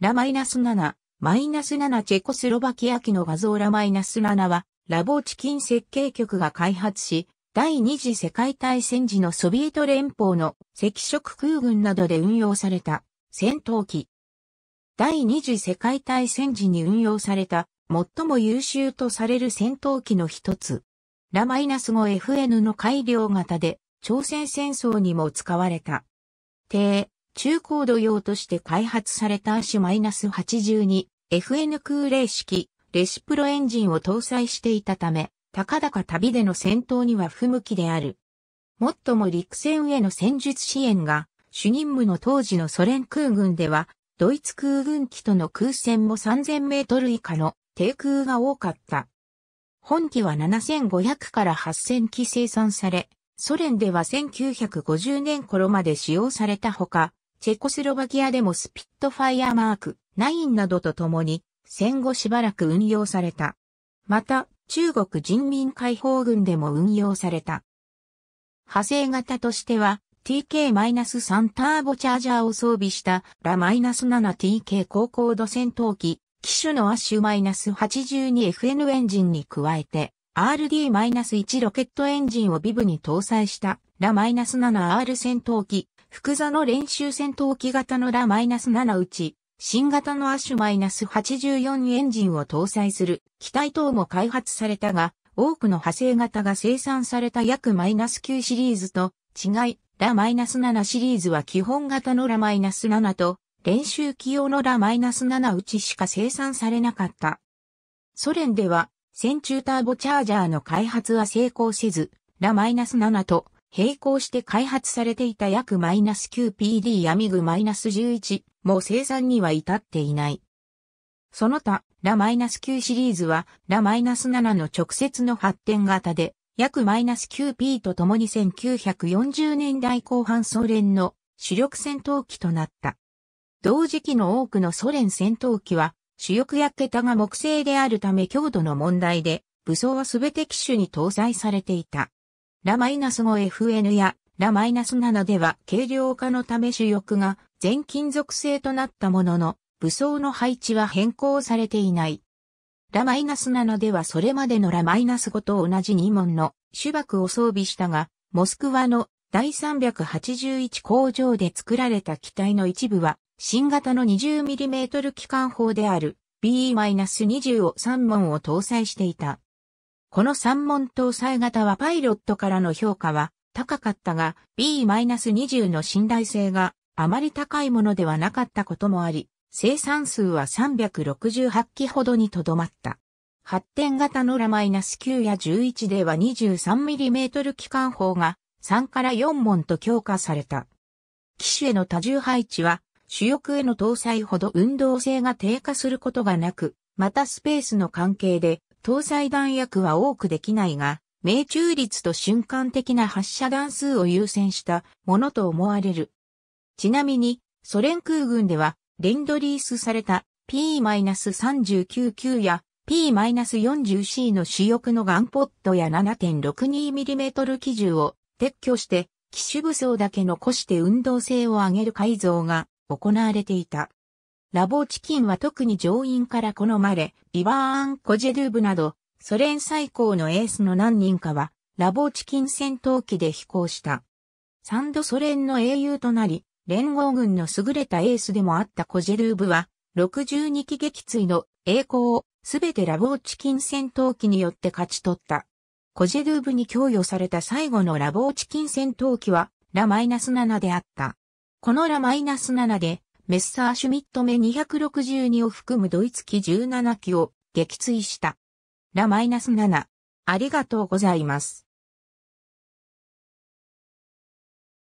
ラマイナス -7、マイナス7チェコスロバキア機の画像ラマイナス7は、ラボーチキン設計局が開発し、第二次世界大戦時のソビエト連邦の赤色空軍などで運用された戦闘機。第二次世界大戦時に運用された最も優秀とされる戦闘機の一つ。ラマイナス -5FN の改良型で朝鮮戦争にも使われた。低中高度用として開発された a ナス8 2 FN 空冷式レシプロエンジンを搭載していたため、高々旅での戦闘には不向きである。もっとも陸戦への戦術支援が主任務の当時のソ連空軍では、ドイツ空軍機との空戦も3000メートル以下の低空が多かった。本機は7500から8000機生産され、ソ連では1950年頃まで使用されたほか、チェコスロバキアでもスピットファイアマーク9などと共に戦後しばらく運用された。また、中国人民解放軍でも運用された。派生型としては、TK-3 ターボチャージャーを装備したラ -7TK 高高度戦闘機、機種のアッシュ -82FN エンジンに加えて、RD-1 ロケットエンジンをビブに搭載したラ -7R 戦闘機複座の練習戦闘機型のラ -7 うち、新型のアッシュ -84 エンジンを搭載する機体等も開発されたが、多くの派生型が生産された約 -9 シリーズと違い、ラ -7 シリーズは基本型のラ -7 と練習機用のラ -7 うちしか生産されなかった。ソ連では、戦中ターボチャージャーの開発は成功せず、ラ -7 と並行して開発されていた約 -9PD やミグ1 1も生産には至っていない。その他、ラ -9 シリーズは、ラ -7 の直接の発展型で、約 -9P と共に1940年代後半ソ連の主力戦闘機となった。同時期の多くのソ連戦闘機は、主力や桁が木製であるため強度の問題で、武装はすべて機種に搭載されていた。ラマイナス 5FN やラマイナス7では軽量化のため主翼が全金属製となったものの、武装の配置は変更されていない。ラマイナス7ではそれまでのラマイナス5と同じ2門の主爆を装備したが、モスクワの第381工場で作られた機体の一部は、新型の 20mm 機関砲である B-20 を3門を搭載していた。この三門搭載型はパイロットからの評価は高かったが B-20 の信頼性があまり高いものではなかったこともあり、生産数は368機ほどにとどまった。発展型のラ -9 や11では 23mm 機関砲が3から4門と強化された。機種への多重配置は主翼への搭載ほど運動性が低下することがなく、またスペースの関係で搭載弾薬は多くできないが、命中率と瞬間的な発射弾数を優先したものと思われる。ちなみに、ソ連空軍では、レンドリースされた P-399 や P-40C の主翼のガンポットや 7.62mm 機銃を撤去して、機種武装だけ残して運動性を上げる改造が行われていた。ラボーチキンは特に上院から好まれ、イバーン・コジェドゥブなど、ソ連最高のエースの何人かは、ラボーチキン戦闘機で飛行した。三度ソ連の英雄となり、連合軍の優れたエースでもあったコジェルーブは、62機撃墜の栄光をすべてラボーチキン戦闘機によって勝ち取った。コジェルーブに供与された最後のラボーチキン戦闘機は、ラマイナス -7 であった。このラ -7 で、メッサーシュミット目262を含むドイツ機17機を撃墜した。ラ・マイナス7。ありがとうございます。